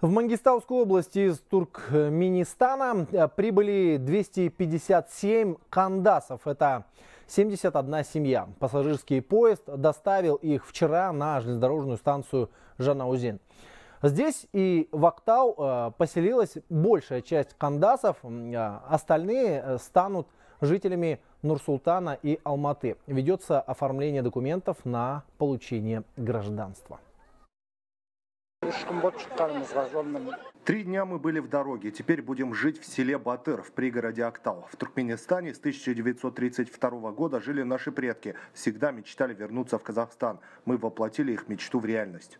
В Мангистауской области из Туркменистана э, прибыли 257 кандасов. Это 71 семья. Пассажирский поезд доставил их вчера на железнодорожную станцию Жанаузин. Здесь и в Актау э, поселилась большая часть кандасов. Э, остальные станут жителями Нурсултана и Алматы. Ведется оформление документов на получение гражданства. Три дня мы были в дороге, теперь будем жить в селе Батыр в пригороде Актау. В Туркменистане с 1932 года жили наши предки, всегда мечтали вернуться в Казахстан. Мы воплотили их мечту в реальность.